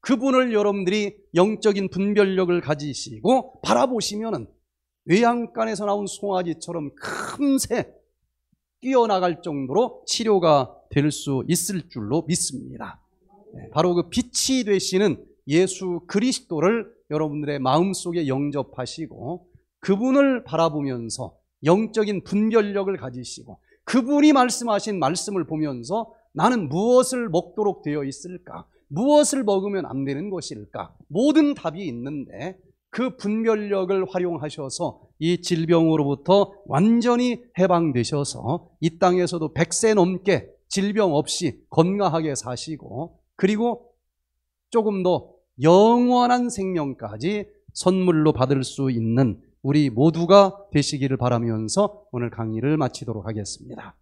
그분을 여러분들이 영적인 분별력을 가지시고 바라보시면 외양간에서 나온 송아지처럼 금세 뛰어나갈 정도로 치료가 될 수 있을 줄로 믿습니다. 네, 바로 그 빛이 되시는 예수 그리스도를 여러분들의 마음속에 영접하시고 그분을 바라보면서 영적인 분별력을 가지시고 그분이 말씀하신 말씀을 보면서 나는 무엇을 먹도록 되어 있을까? 무엇을 먹으면 안 되는 것일까? 모든 답이 있는데 그 분별력을 활용하셔서 이 질병으로부터 완전히 해방되셔서 이 땅에서도 100세 넘게 질병 없이 건강하게 사시고 그리고 조금 더 영원한 생명까지 선물로 받을 수 있는 우리 모두가 되시기를 바라면서 오늘 강의를 마치도록 하겠습니다.